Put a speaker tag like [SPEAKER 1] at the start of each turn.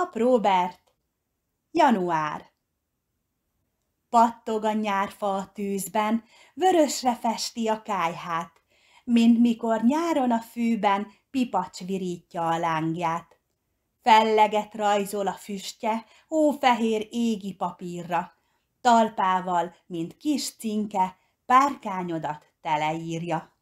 [SPEAKER 1] Pap Robert, január. Pattog a nyárfa a tűzben, vörösre festi a kájhát, mint mikor nyáron a fűben pipacs virítja a lángját. Felleget rajzol a füstje, hófehér égi papírra, talpával, mint kis cinke, párkányodat teleírja.